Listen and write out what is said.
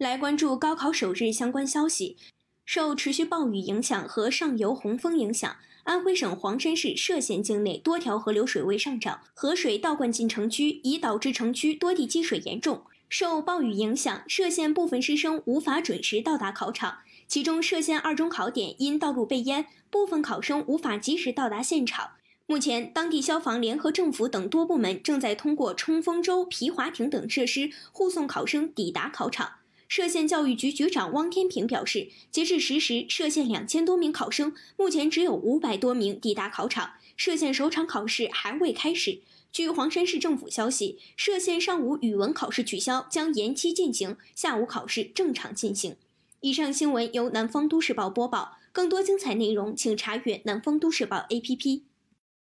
来关注高考首日相关消息。受持续暴雨影响和上游洪峰影响，安徽省黄山市歙县境内多条河流水位上涨，河水倒灌进城区，已导致城区多地积水严重。受暴雨影响，歙县部分师生无法准时到达考场，其中歙县二中考点因道路被淹，部分考生无法及时到达现场。目前，当地消防联合政府等多部门正在通过冲锋舟、皮划艇等设施护送考生抵达考场。歙县教育局局长汪天平表示，截至十时，歙县两千多名考生，目前只有五百多名抵达考场。歙县首场考试还未开始。据黄山市政府消息，歙县上午语文考试取消，将延期进行，下午考试正常进行。以上新闻由南方都市报播报。更多精彩内容，请查阅南方都市报 A P P。